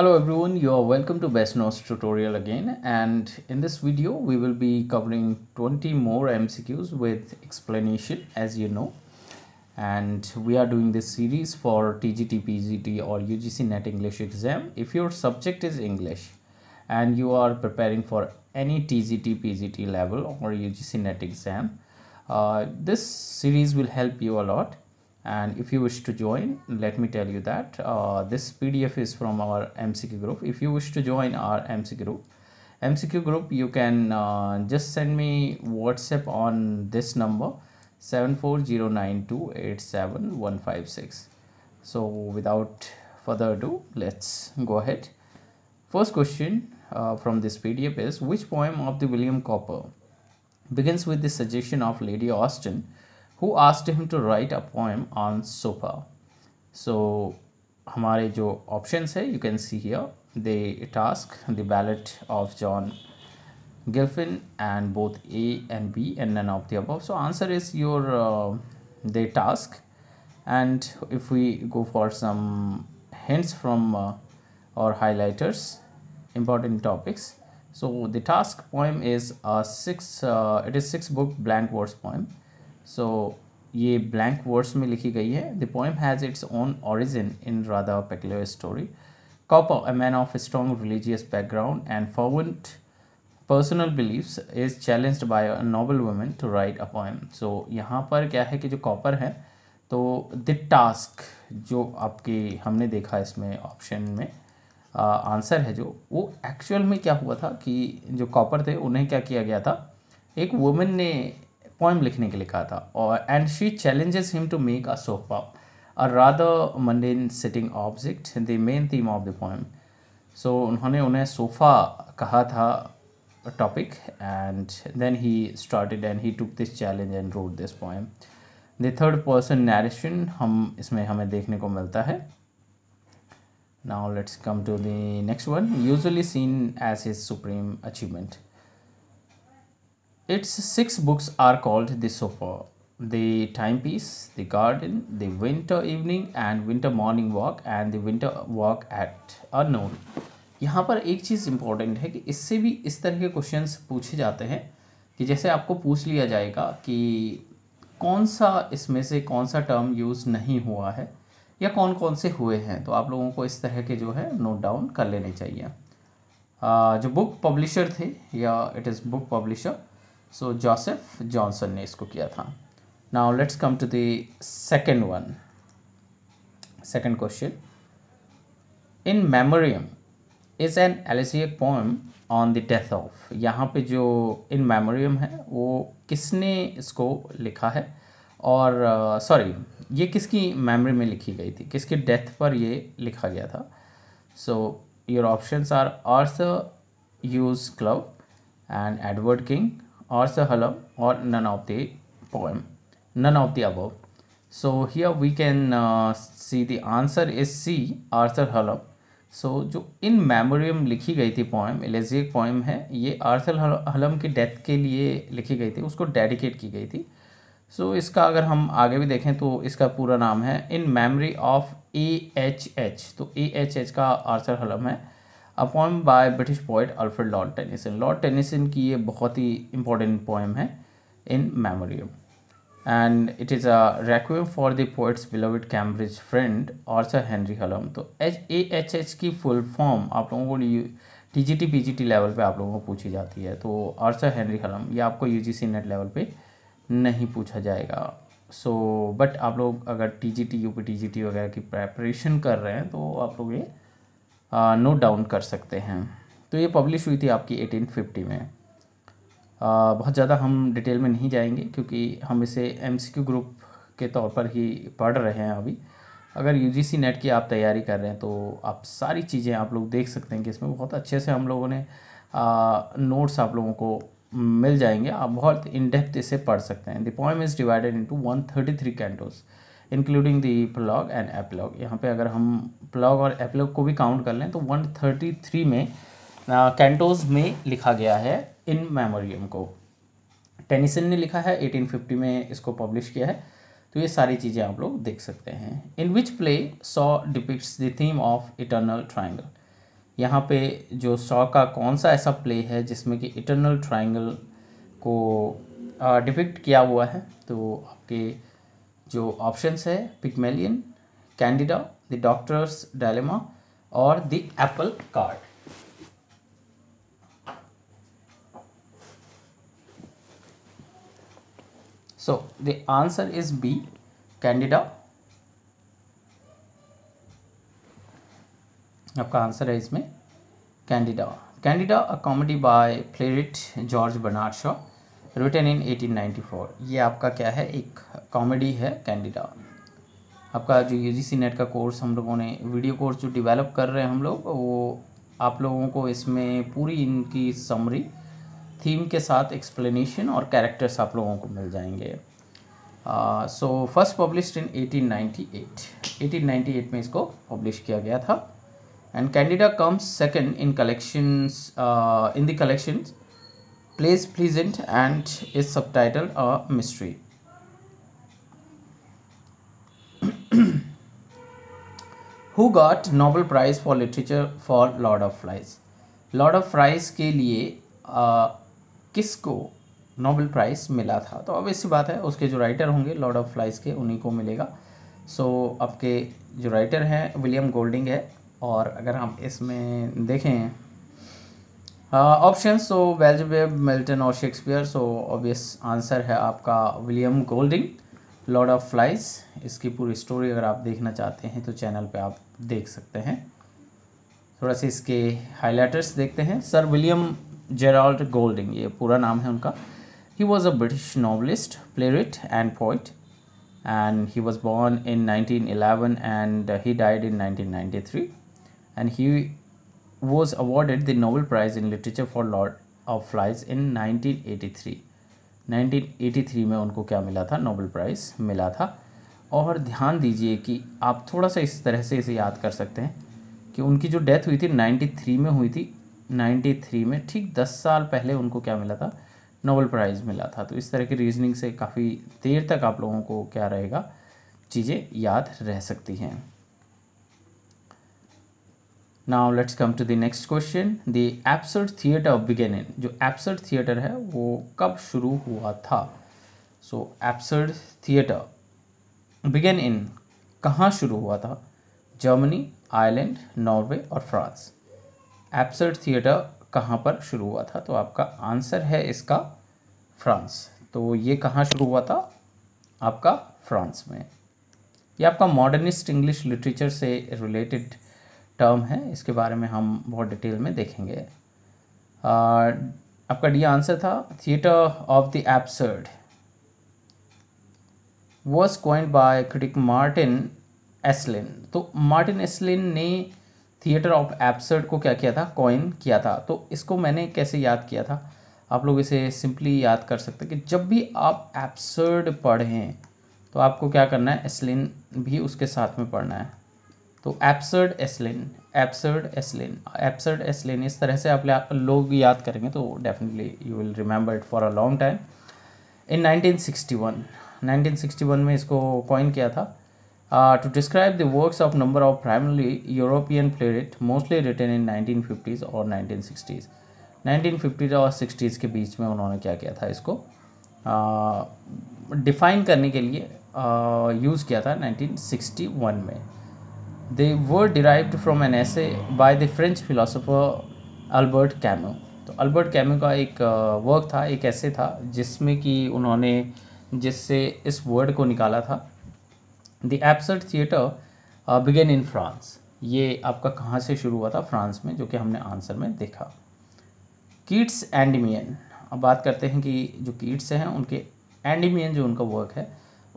Hello everyone, you are welcome to Best Notes tutorial again and in this video we will be covering 20 more MCQs with explanation as you know and we are doing this series for TGT, PGT or UGC NET English exam if your subject is English and you are preparing for any TGT, PGT level or UGC NET exam uh, this series will help you a lot and if you wish to join let me tell you that uh, this pdf is from our mcq group if you wish to join our mcq group mcq group you can uh, just send me whatsapp on this number seven four zero nine two eight seven one five six. so without further ado let's go ahead first question uh, from this pdf is which poem of the william cowper begins with the suggestion of lady austen who asked him to write a poem on sopha? So हमारे options है you can see here the task the ballot of John Gilfin and both A and B and none of the above. So answer is your uh, the task and if we go for some hints from uh, or highlighters important topics so the task poem is a six uh, it is six book blank verse poem सो ये blank words में लिखी गई है the poem has its own origin in rather peculiar story Cowper a man of strong religious background and fervent personal beliefs is challenged by a noble woman to write a poem so यहाँ पर क्या है कि जो copper है तो the task जो आपके हमने देखा इसमें ऑप्शन में आंसर है जो वो एक्चुअल में क्या हुआ था कि जो कॉपर थे उन्हें क्या किया गया था एक वुमेन ने पोएम लिखने के लिए कहा था और and she challenges him to make a sofa a rather mundane sitting object the main theme of the poem so उन्होंने उन्हें सोफ़ा कहा था topic and then he started and he took this challenge and wrote this poem the third person narration हम इसमें हमें देखने को मिलता है now let's come to the next one usually seen as his supreme achievement Its six books are called The Sofa, The Timepiece, The Garden, The Winter Evening and Winter Morning Walk and The Winter Walk at a यहाँ पर एक चीज़ important है कि इससे भी इस तरह के क्वेश्चंस पूछे जाते हैं कि जैसे आपको पूछ लिया जाएगा कि कौन सा इसमें से कौन सा टर्म यूज़ नहीं हुआ है या कौन कौन से हुए हैं तो आप लोगों को इस तरह के जो है नोट डाउन कर लेने चाहिए जो बुक पब्लिशर थे या it is book publisher so Joseph Johnson ने इसको किया था now let's come to the second one second question in memoriam is an elegiac poem on the death of यहाँ पे जो इन मेमोरियम है वो किसने इसको लिखा है और सॉरी uh, ये किसकी मेमोरी में लिखी गई थी किसकी डेथ पर ये लिखा गया था so your options are Arthur Hugh Clough and Edward King or sahalam or none of the poem none of the above so here we can uh, see the answer is C Arthur Hallam so so, जो इन memoriam लिखी गई थी poem एलेजिक poem है ये Arthur हलम की death के लिए लिखी गई थी उसको डेडिकेट की गई थी सो so, इसका अगर हम आगे भी देखें तो इसका पूरा नाम है in memory of A H H तो ए एच एच का आर्सर हलम है a poem by British poet Alfred Lord Tennyson Lord Tennyson की ये बहुत ही इंपॉर्टेंट पोएम है in memoriam and it is a requiem for the poet's beloved Cambridge friend और sir Henry Hallam तो H A H H की full form आप लोगों को T G T P G T level पर आप लोगों को पूछी जाती है तो सर हेनरी हलम ये आपको U G C NET level पर नहीं पूछा जाएगा सो so, बट आप लोग अगर T G T U P T G T वगैरह की प्रेपरेशन कर रहे हैं तो आप लोग ये नोट डाउन कर सकते हैं तो ये पब्लिश हुई थी आपकी 1850 में आ, बहुत ज़्यादा हम डिटेल में नहीं जाएंगे क्योंकि हम इसे एम ग्रुप के तौर पर ही पढ़ रहे हैं अभी अगर यूजीसी नेट की आप तैयारी कर रहे हैं तो आप सारी चीज़ें आप लोग देख सकते हैं कि इसमें बहुत अच्छे से हम लोगों ने नोट्स आप लोगों को मिल जाएंगे आप बहुत इन डेप्थ इसे पढ़ सकते हैं the poem is divided into three cantos including the prologue and epilogue यहाँ पे अगर हम प्लॉग और एपलॉग को भी काउंट कर लें तो 133 में कैंटोज में लिखा गया है इन मेमोरियम को टेनिसन ने लिखा है 1850 में इसको पब्लिश किया है तो ये सारी चीज़ें आप लोग देख सकते हैं in which play Shaw depicts the theme of eternal triangle यहाँ पे जो सॉ का कौन सा ऐसा प्ले है जिसमें कि इटर्नल ट्राइंगल को डिपिक्ट किया हुआ है तो आपके जो ऑप्शंस है Pygmalion Candida the doctor's dilemma और the apple cart so the answer is B Candida आपका आंसर है इसमें Candida Candida a comedy by playwright George Bernard Shaw written in 1894 ये आपका क्या है एक कॉमेडी है कैंडिडा आपका जो यू जी नेट का कोर्स हम लोगों ने वीडियो कोर्स जो डेवलप कर रहे हैं हम लोग वो आप लोगों को इसमें पूरी इनकी समरी थीम के साथ एक्सप्लेनेशन और कैरेक्टर्स आप लोगों को मिल जाएंगे सो फर्स्ट पब्लिश्ड इन 1898 1898 में इसको पब्लिश किया गया था and Candida comes second in collections in the collections plays pleasant and is subtitled a mystery who got Nobel prize for literature for lord of flies lord of flies के लिए किसको Nobel prize मिला था तो अब ऐसी बात है उसके जो राइटर होंगे लॉर्ड ऑफ फ्लाइज के उन्हीं को मिलेगा सो so, आपके जो राइटर हैं विलियम गोल्डिंग है और अगर हम इसमें देखें option so Wells Webb Milton और शेक्सपियर सो ऑब्वियस आंसर है आपका William Golding lord of flies इसकी पूरी स्टोरी अगर आप देखना चाहते हैं तो चैनल पे आप देख सकते हैं थोड़ा सा इसके हाईलाइटर्स देखते हैं सर विलियम जेराल्ड गोल्डिंग ये पूरा नाम है उनका he was a British novelist playwright and poet born in nineteen eleven and he died in nineteen in three and he was awarded the Nobel Prize in Literature for Lord of flies in 1983 1983 में उनको क्या मिला था Nobel prize मिला था और ध्यान दीजिए कि आप थोड़ा सा इस तरह से इसे याद कर सकते हैं कि उनकी जो डेथ हुई थी 93 में हुई थी 93 में ठीक 10 साल पहले उनको क्या मिला था नोबेल प्राइज़ मिला था तो इस तरह की रीजनिंग से काफ़ी देर तक आप लोगों को क्या रहेगा चीज़ें याद रह सकती हैं now let's come to the next question the absurd theatre of began in जो एप्सर्ड थिएटर है वो कब शुरू हुआ था so absurd theatre began in कहाँ शुरू हुआ था जर्मनी आयरलैंड नॉर्वे और फ्रांस एप्सर्ड थिएटर कहाँ पर शुरू हुआ था तो आपका आंसर है इसका फ्रांस तो ये कहाँ शुरू हुआ था आपका फ्रांस में ये आपका मॉडर्निस्ट इंग्लिश लिटरेचर से रिलेटेड टर्म है इसके बारे में हम बहुत डिटेल में देखेंगे आपका डी आंसर था theatre of the absurd was coined by critic Martin Esslin तो मार्टिन एसलिन ने थिएटर ऑफ एब्सर्ड को क्या किया था कॉइन किया था तो इसको मैंने कैसे याद किया था आप लोग इसे सिंपली याद कर सकते हैं कि जब भी आप एब्सर्ड पढ़ें तो आपको क्या करना है एसलिन भी उसके साथ में पढ़ना है तो absurd Esslin absurd Esslin absurd Esslin इस तरह से आप लोग याद करेंगे तो definitely you will remember it for a long time in 1961 one में इसको कॉइन किया था to describe the works of number of primarily European playwrights mostly written in 1950s और 1960s 1950s और सिक्सटीज़ के बीच में उन्होंने क्या किया था इसको डिफाइन uh, करने के लिए यूज़ uh, किया था नाइनटीन सिक्सटी वन में they were derived from an essay by the French philosopher Albert Camus तो अल्बर्ट कैम्यू का एक वर्क uh, था एक ऐसे था जिसमें कि उन्होंने जिससे इस वर्ड को निकाला था the absurd theatre began in France ये आपका कहाँ से शुरू हुआ था फ्रांस में जो कि हमने आंसर में देखा कीट्स एंडमियन अब बात करते हैं कि जो कीट्स हैं उनके एंडमियन जो उनका वर्क है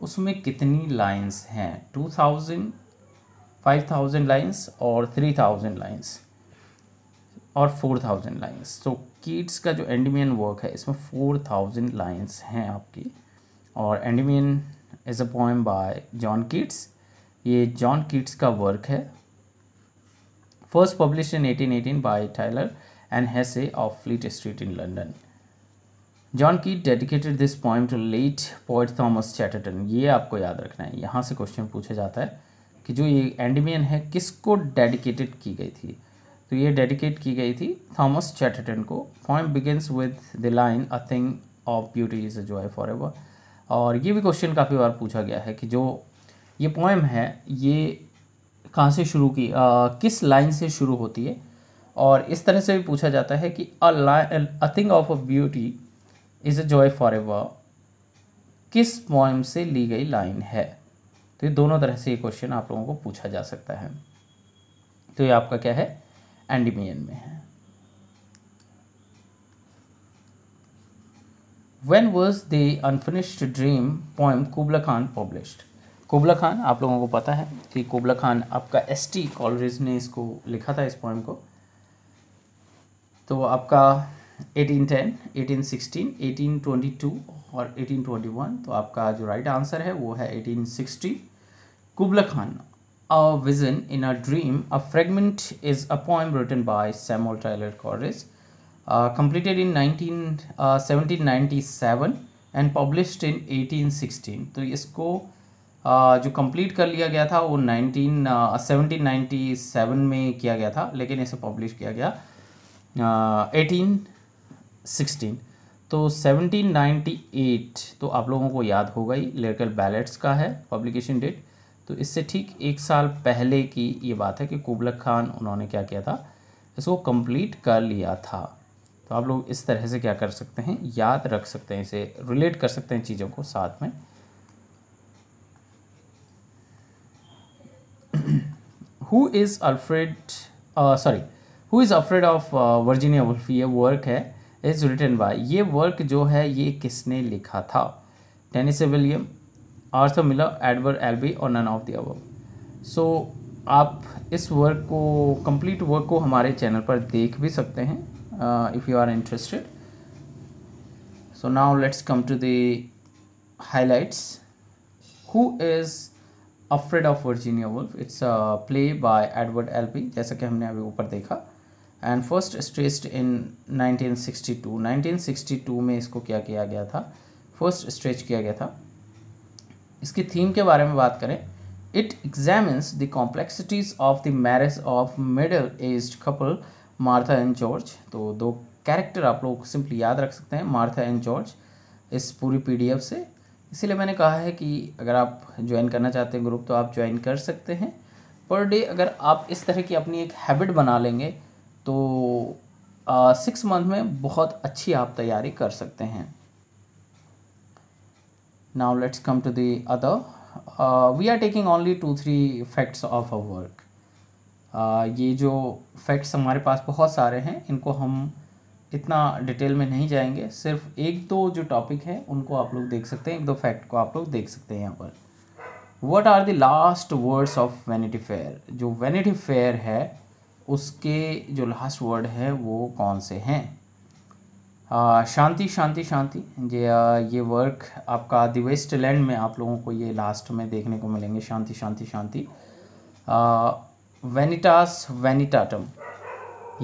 उसमें कितनी लाइंस हैं टू थाउजेंड 5000 लाइन्स और 3000 लाइन्स और 4000 लाइन्स तो कीट्स का जो एंडमियन वर्क है इसमें 4000 लाइन्स हैं आपकी और Endymion is a poem by John Keats ये जॉन कीट्स का वर्क है first published in 1818 by Taylor and Hessey of Fleet Street in London John की dedicated this poem to late poet Thomas Chatterton ये आपको याद रखना है यहाँ से क्वेश्चन पूछा जाता है कि जो ये एंडमियन है किसको डेडिकेटेड की गई थी तो ये डेडिकेट की गई थी थॉमस चैटरटन को poem begins with the line a thing of beauty is a joy for ever और ये भी क्वेश्चन काफ़ी बार पूछा गया है कि जो ये पोएम है ये कहाँ से शुरू की आ, किस लाइन से शुरू होती है और इस तरह से भी पूछा जाता है कि a line a thing of a beauty is a joy for ever किस पोएम से ली गई लाइन है तो ये दोनों तरह से ये क्वेश्चन आप लोगों को पूछा जा सकता है तो ये आपका क्या है एंडीमियन में है when was the unfinished dream poem Kubla Khan published Kubla Khan आप लोगों को पता है कि कुबला खान आपका एस टी कॉलरेज ने इसको लिखा था इस पोएम को तो आपका eighteen ten eighteen sixteen eighteen twenty two और एटीन ट्वेंटी वन तो आपका जो राइट right आंसर है वो है eighteen sixty Kubla Khan a vision in a dream a fragment is a poem written by Samuel Taylor Coleridge completed in seventeen ninety seven and published in eighteen sixteen तो इसको uh, जो complete कर लिया गया था वो nineteen seventeen ninety seven में किया गया था लेकिन इसे पब्लिश किया गया एटीन uh, सिक्सटीन तो 1798 तो आप लोगों को याद होगा ही लिरिकल बैलेट्स का है पब्लिकेशन डेट तो इससे ठीक एक साल पहले की ये बात है कि कुबलक खान उन्होंने क्या किया था इसको कंप्लीट कर लिया था तो आप लोग इस तरह से क्या कर सकते हैं याद रख सकते हैं इसे रिलेट कर सकते हैं चीज़ों को साथ में who is afraid sorry who is afraid of Virginia Woolf ये वर्क है इज रिटन बाय ये वर्क जो है ये किसने लिखा था Tennessee William Arthur Miller Edward Albee और नन ऑफ दी अब सो आप इस वर्क को कंप्लीट वर्क को हमारे चैनल पर देख भी सकते हैं if you are interested so now let's come to delights who is afraid of Virginia Woolf it's play by Edward Albee जैसा कि हमने अभी ऊपर देखा एंड फर्स्ट स्ट्रेस्ड इन 1962 1962 में इसको क्या किया गया था फर्स्ट स्ट्रेच किया गया था इसकी थीम के बारे में बात करें it examines the complexities of the marriage of middle age couple Martha and George तो दो कैरेक्टर आप लोग सिंपली याद रख सकते हैं मार्था एंड जॉर्ज इस पूरी पीडीएफ से इसीलिए मैंने कहा है कि अगर आप ज्वाइन करना चाहते हैं ग्रुप तो आप ज्वाइन कर सकते हैं पर डे अगर आप इस तरह की अपनी एक हैबिट बना लेंगे तो सिक्स मंथ में बहुत अच्छी आप तैयारी कर सकते हैं now let's come to the other we are taking only two three facts of a work ये जो फैक्ट्स हमारे पास बहुत सारे हैं इनको हम इतना डिटेल में नहीं जाएंगे सिर्फ एक दो जो टॉपिक है उनको आप लोग देख सकते हैं एक दो फैक्ट को आप लोग देख सकते हैं यहाँ पर what are the last words of vanity fair जो वैनिटी फेयर है उसके जो लास्ट वर्ड है वो कौन से हैं शांति शांति शांति जे ये वर्क आपका दि वेस्ट लैंड में आप लोगों को ये लास्ट में देखने को मिलेंगे शांति शांति शांति वेनिटास वेनिटाटम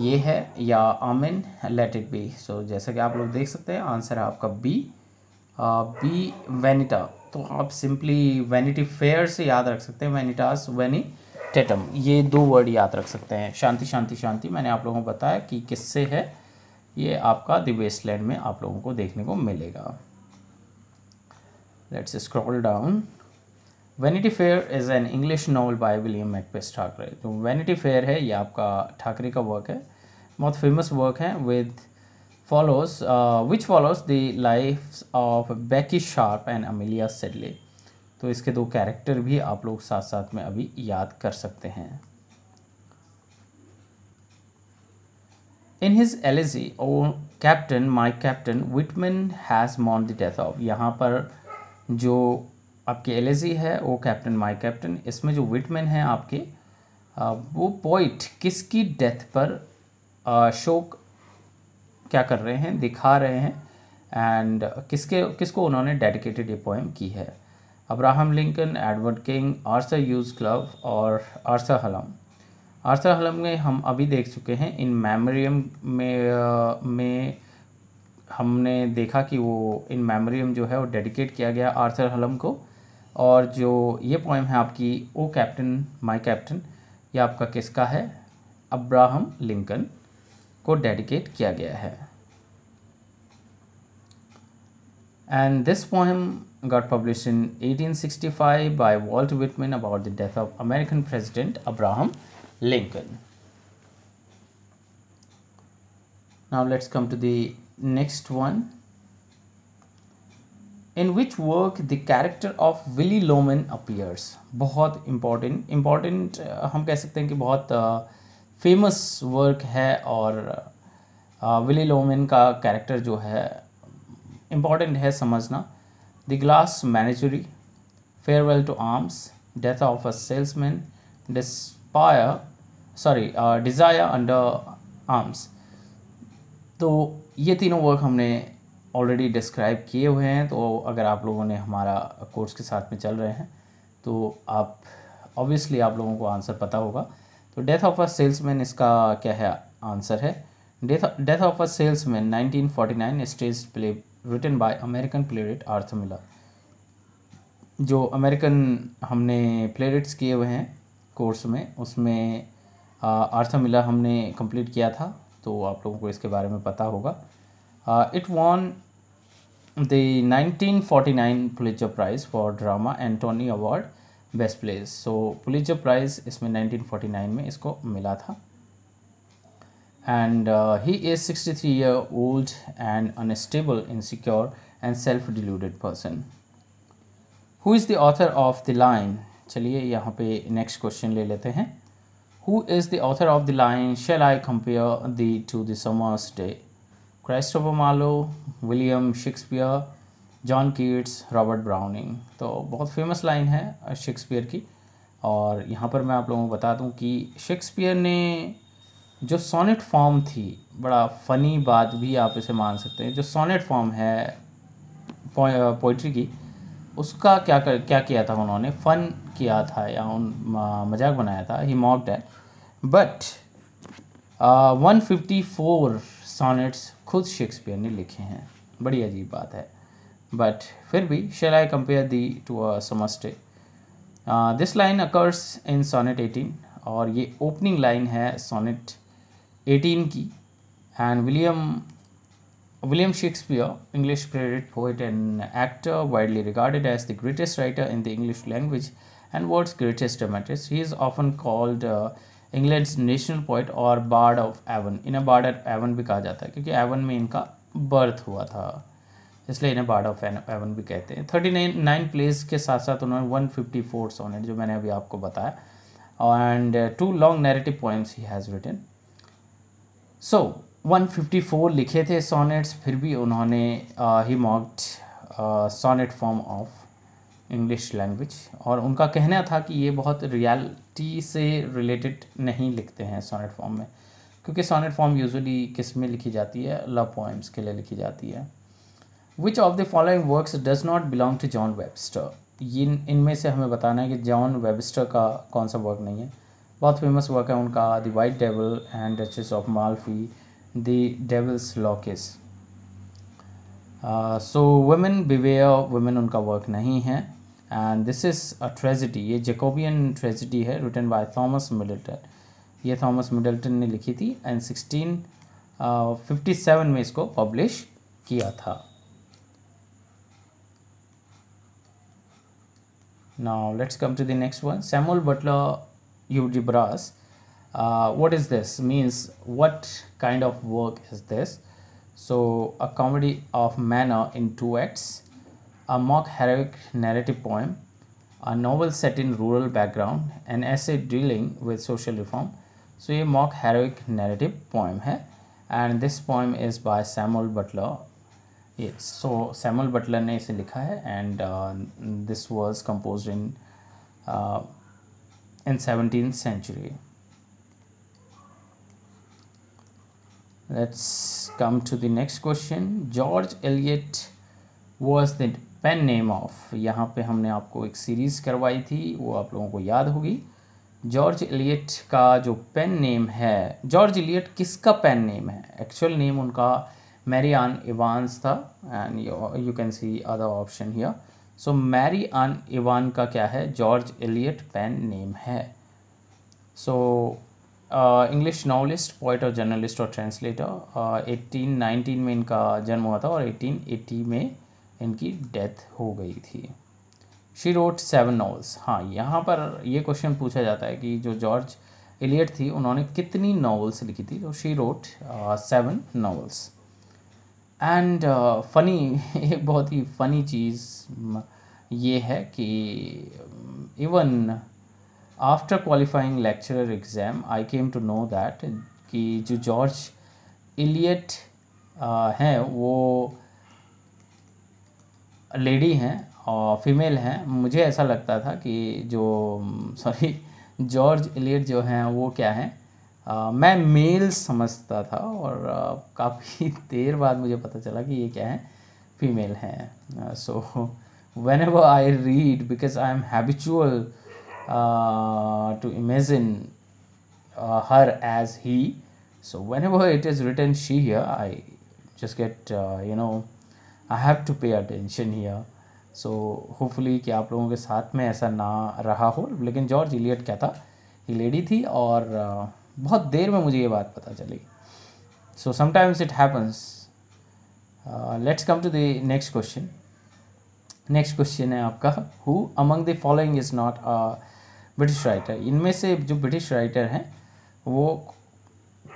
ये है या आमिन लेट इट बी सो जैसा कि आप लोग देख सकते हैं आंसर है आपका बी बी वेनिटा तो आप सिंपली वेनिटी फेयर से याद रख सकते हैं वेनिटास वेनी टेटम ये दो वर्ड याद रख सकते हैं शांति शांति शांति मैंने आप लोगों को बताया कि किससे है ये आपका द वेस्टलैंड में आप लोगों को देखने को मिलेगा let's scroll down vanity fair is an English novel by William Makepeace Thackeray तो वैनिटी फेयर है ये आपका ठाकरे का वर्क है बहुत फेमस वर्क है with follows which follows the life of Becky Sharp and Amelia Sedley तो इसके दो कैरेक्टर भी आप लोग साथ साथ में अभी याद कर सकते हैं in his elegy O captain my captain Whitman has मॉन द डेथ ऑफ यहाँ पर जो आपके एलिजी है ओ कैप्टन माई कैप्टन इसमें जो विटमैन है आपके वो पोइट किसकी डेथ पर शोक क्या कर रहे हैं दिखा रहे हैं एंड किसके किसको उन्होंने डेडिकेटेड ये पोएम की है अब्राहम लिंकन एडवर्ड किंग आर्सा यूज क्लब और आर्सा हलम आर्सा हलम में हम अभी देख चुके हैं इन मेमोरियम में आ, में हमने देखा कि वो इन मेमोरियम जो है वो डेडिकेट किया गया आर्सर हलम को और जो ये पोएम है आपकी ओ कैप्टन माय कैप्टन ये आपका किसका है अब्राहम लिंकन को डेडिकेट किया गया है and this poem got published in 1865 by Walt Whitman about the death of American President Abraham Lincoln. Now let's come to the next one. In which work the character of Willy Loman appears? बहुत important important uh, हम कह सकते हैं कि बहुत uh, famous work है और Willy uh, Loman का character जो है important है समझना The Glass Menagerie, Farewell to Arms, Death of a Salesman, Despair, sorry, uh, Desire Under Arms. तो ये तीनों वर्क हमने ऑलरेडी डिस्क्राइब किए हुए हैं तो अगर आप लोगों ने हमारा कोर्स के साथ में चल रहे हैं तो आप ऑब्वियसली आप लोगों को आंसर पता होगा तो डेथ ऑफ अ सेल्समैन इसका क्या है आंसर है death death of a salesman 1949 stage play written by American playwright Arthur Miller जो अमेरिकन हमने प्लेरेट्स किए हुए हैं कोर्स में उसमें आर्थर मिलर हमने कंप्लीट किया था तो आप लोगों को इसके बारे में पता होगा it won the 1949 Pulitzer prize for drama and Tony award best plays so Pulitzer prize इसमें 1949 में इसको मिला था and uh, he is 63 year old and unstable insecure and self-deluded person who is the author of the line चलिए यहाँ पे next question ले लेते हैं who is the author of the line shall I compare thee to the summer's day Christopher Marlowe William Shakespeare John Keats Robert Browning तो बहुत famous line है Shakespeare की और यहाँ पर मैं आप लोगों को बता दूँ कि शेक्सपियर ने जो सोनेट फॉर्म थी बड़ा फ़नी बात भी आप इसे मान सकते हैं जो सोनेट फॉर्म है पोइट्री की उसका क्या कर क्या किया था उन्होंने फ़न किया था या उन मजाक बनाया था ही मॉब that but one fifty four sonnets खुद शेक्सपियर ने लिखे हैं बड़ी अजीब बात है बट फिर भी shall I compare thee to a summer's day this line occurs in sonnet eighteen और ये ओपनिंग लाइन है सोनेट एटीन की and William William Shakespeare English playwright poet and actor widely regarded as the greatest writer in the English language and world's greatest dramatist he is often called England national poet और bard of Avon इन्हें bard of Avon भी कहा जाता है क्योंकि Avon में इनका birth हुआ था इसलिए इन्हें बार्ड ऑफ एवन भी कहते हैं थर्टी नाइन नाइन प्लेस के साथ साथ उन्होंने वन फिफ्टी फोर सोने जो मैंने अभी आपको बताया and two long narrative poems he has written so so, 154 लिखे थे सोनेट्स फिर भी उन्होंने he mocked sonnet form of English language और उनका कहना था कि ये बहुत रियलिटी से रिलेटेड नहीं लिखते हैं सोनेट फॉर्म में क्योंकि सोनेट फॉर्म यूजुअली किस में लिखी जाती है लव पोएम्स के लिए लिखी जाती है which of the following works does not belong to John Webster इन इनमें से हमें बताना है कि जॉन वेबस्टर का कौन सा वर्क नहीं है बहुत फेमस वर्क है उनका the white devil and duchess of Malfi the devil's law case so women beware women उनका वर्क नहीं है and this is a tragedy ये जेकोबियन ट्रेजिडी है रिटर्न बाय थॉमस मिडल्टन ये थॉमस मिडल्टन ने लिखी थी एंड सिक्सटीन फिफ्टी सेवन में इसको पब्लिश किया था now let's come to the next one Samuel Butler Eudibras. Uh, what is this? Means what kind of work is this? So a comedy of manner in two acts, a mock heroic narrative poem, a novel set in rural background, an essay dealing with social reform. So a mock heroic narrative poem है and this poem is by Samuel Butler. Yes, so Samuel Butler ne इसे लिखा and uh, this was composed in uh, in 17th century let's come to the next question george eliot was the pen name of यहाँ पे हमने आपको एक series करवाई थी वो आप लोगों को याद होगी जॉर्ज एलियट का जो पेन नेम है जॉर्ज एलियट किसका पेन नेम है एक्चुअल नेम उनका मैरियान इवान्स था and you can see other option here so Mary Ann Evan का क्या है जॉर्ज एलियट पेन नेम है सो इंग्लिश नॉवलिस्ट पोइट और जर्नलिस्ट और ट्रांसलेटर एटीन नाइनटीन में इनका जन्म हुआ था और एटीन एटी में इनकी डेथ हो गई थी शी रोट सेवन नॉवल्स हाँ यहाँ पर ये क्वेश्चन पूछा जाता है कि जो जॉर्ज एलियट थी उन्होंने कितनी नॉवल्स लिखी थी तो she wrote seven novels and funny uh, एक बहुत ही फनी चीज़ ये है कि even after qualifying lecturer exam I came to know that कि जो जॉर्ज इलियट uh, हैं वो लेडी हैं और फीमेल हैं मुझे ऐसा लगता था कि जो सॉरी जॉर्ज इलियट जो हैं वो क्या हैं आ, मैं मेल समझता था और काफ़ी देर बाद मुझे पता चला कि ये क्या है फीमेल हैं so whenever I read because I am habitual to imagine her as he so whenever it is written she here I just get you know I have to pay attention here so hopefully कि आप लोगों के साथ में ऐसा ना रहा हो लेकिन जॉर्ज इलियट क्या था लेडी थी और uh, बहुत देर में मुझे ये बात पता चली so sometimes it happens let's come to the next question next question है आपका who among the following is not a British writer इनमें से जो ब्रिटिश राइटर हैं वो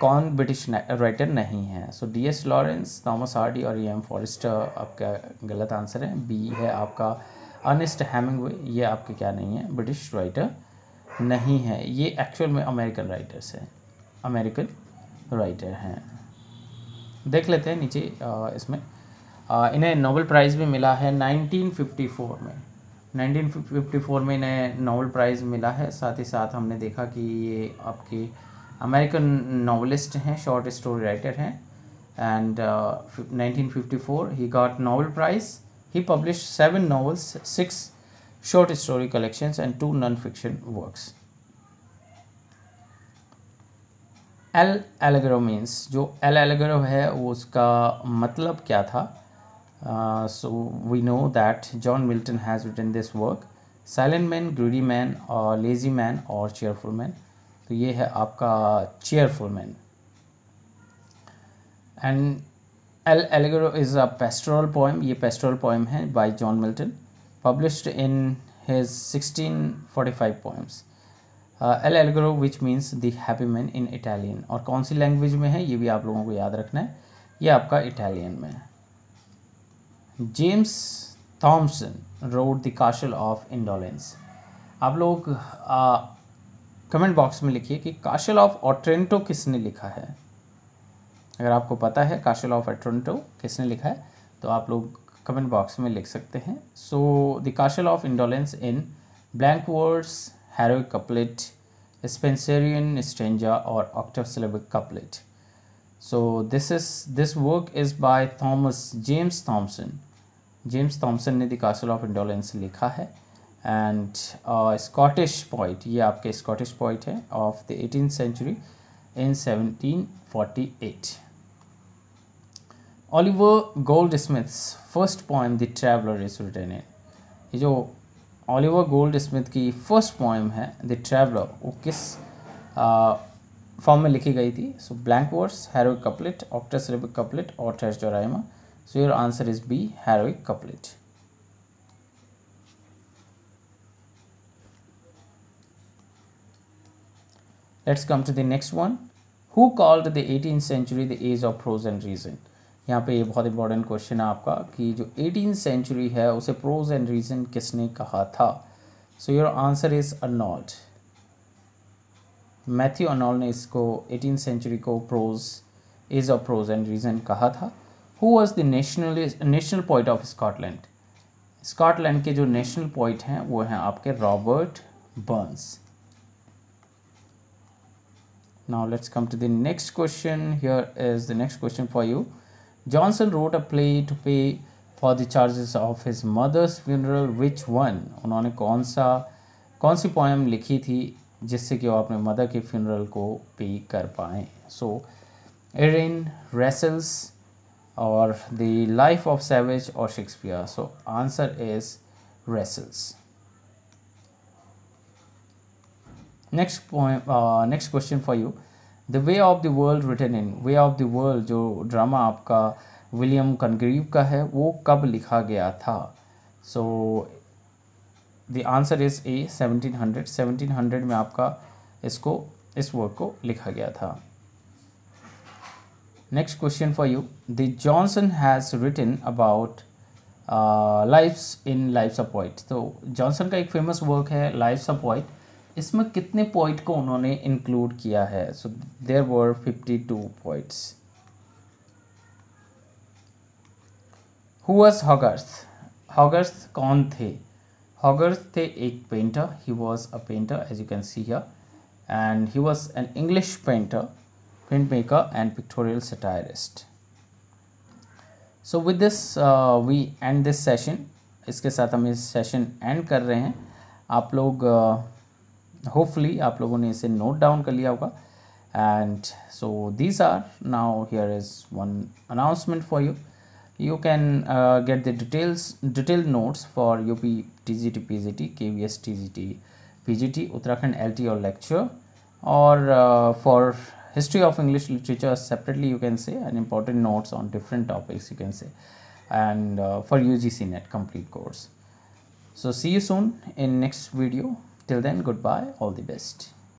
कौन ब्रिटिश राइटर नहीं है so D S Lawrence Thomas Hardy और ई एम फॉरेस्टर आपका गलत आंसर है बी है आपका अनिस्ट हैमिंग ये आपके क्या नहीं है ब्रिटिश राइटर नहीं है ये एक्चुअल में अमेरिकन राइटर्स हैं अमेरिकन राइटर हैं देख लेते हैं नीचे इसमें इन्हें नोबल प्राइज़ भी मिला है 1954 में 1954 में इन्हें नोबल प्राइज़ मिला है साथ ही साथ हमने देखा कि ये आपके अमेरिकन नावलिस्ट हैं शॉर्ट स्टोरी राइटर हैं and uh, 1954 he got Nobel prize he publish seven novels six short story collections, and two non-fiction works. L'Allegro means जो एल एलेग्रो है उसका मतलब क्या था so we know that John Milton has written this work silent man greedy man और lazy man और cheerful man तो ये है आपका cheerful man and L allegro is a pastoral poem ये पेस्ट्रोल पोएम है by John Milton published in his 1645 poems uh, El Allegro which means the happy man in Italian और कौन सी language में है ये भी आप लोगों को याद रखना है ये आपका इटालियन में है James Thomson wrote the castle of indolence आप लोग कमेंट uh, बॉक्स में लिखिए कि काशल ऑफ ऑट्रेंटो किसने लिखा है अगर आपको पता है काशल ऑफ ऑट्रेंटो किसने लिखा है तो आप लोग कमेंट बॉक्स में लिख सकते हैं so the castle of indolence in blank verse heroic couplet Spenserian stanza और octave syllabic couplet so this is this work is by Thomas James Thomson James Thomson ने द काशल ऑफ इंडोलेंस लिखा है and Scottish poet ये आपके Scottish poet है of the eighteen century in seventeen forty eight Oliver Goldsmith's first poem the traveller is written in ये जो Oliver gold Smith की first poem है the traveller वो किस फॉर्म में लिखी गई थी so blank verse heroic couplet octosyllabic couplet और terza rima so your answer is B heroic couplet let's come to the next one who called the 18th century the age of prose and reason? यहाँ पे ये बहुत important question है आपका कि जो eighteen century है उसे प्रोज एंड रीज़न किसने कहा था so your answer is Arnold Matthew Arnold ने इसको एटीन सेंचुरी को prose is a prose and reason कहा था who was the national national poet of Scotland Scotland के जो नेशनल पॉइंट हैं वो हैं आपके Robert Burns now let's come to the next question here is the next question for you Johnson wrote a play to pay for the charges of his mother's funeral which one उन्होंने कौन सा कौन सी poem लिखी थी जिससे कि वो अपने मदर के फ्यूनरल को पे कर पाए सो एरिन रेसल्स और द लाइफ ऑफ सैवेज और Shakespeare so answer is Rasselas next point next question for you the way of the world written in way of the world जो drama आपका William Congreve का है वो कब लिखा गया था so the answer is a seventeen hundred seventeen hundred में आपका इसको इस वर्क को लिखा गया था next question for you the Johnson has written about lives in lives of of तो जॉनसन का एक फेमस वर्क है लाइफ्स ऑफ poet इसमें कितने पॉइंट को उन्होंने इंक्लूड किया है so there were fifty two poets who Hogarth Hogarth कौन थे हॉगर्स थे एक painter he was a painter as you can see here and he was an English painter print maker and pictorial satirist so with this we end this session इसके साथ हम इस session and कर रहे हैं आप लोग uh, होपफुली आप लोगों ने इसे नोट डाउन कर लिया होगा and so these are now here is one announcement for you you can get the details detail notes for you P T G T P G T K V S T G T P G T Uttarakhand L T और lecture और for history of English literature separately you can say and important notes on different topics you can say and for U G C net complete course so see you soon in next video Till then, goodbye, all the best.